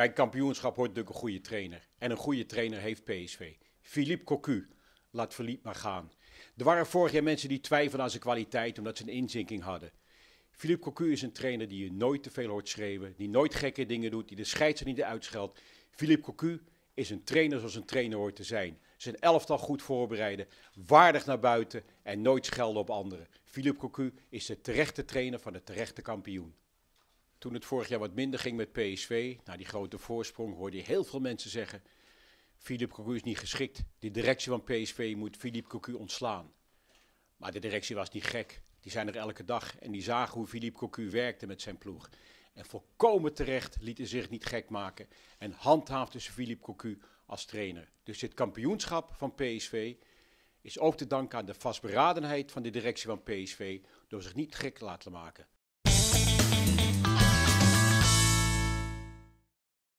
Bij een kampioenschap hoort natuurlijk een goede trainer. En een goede trainer heeft PSV. Philippe Cocu. Laat Philippe maar gaan. Er waren vorig jaar mensen die twijfelen aan zijn kwaliteit omdat ze een inzinking hadden. Philippe Cocu is een trainer die je nooit te veel hoort schreeuwen, die nooit gekke dingen doet, die de scheidsrechter niet uitscheldt. Philippe Cocu is een trainer zoals een trainer hoort te zijn. Zijn elftal goed voorbereiden, waardig naar buiten en nooit schelden op anderen. Philippe Cocu is de terechte trainer van de terechte kampioen. Toen het vorig jaar wat minder ging met PSV, na die grote voorsprong, hoorde je heel veel mensen zeggen: Philippe Cocu is niet geschikt. De directie van PSV moet Philippe Cocu ontslaan. Maar de directie was niet gek. Die zijn er elke dag en die zagen hoe Philippe Cocu werkte met zijn ploeg. En volkomen terecht lieten zich niet gek maken en handhaafden ze Philippe Cocu als trainer. Dus dit kampioenschap van PSV is ook te danken aan de vastberadenheid van de directie van PSV door zich niet gek te laten maken.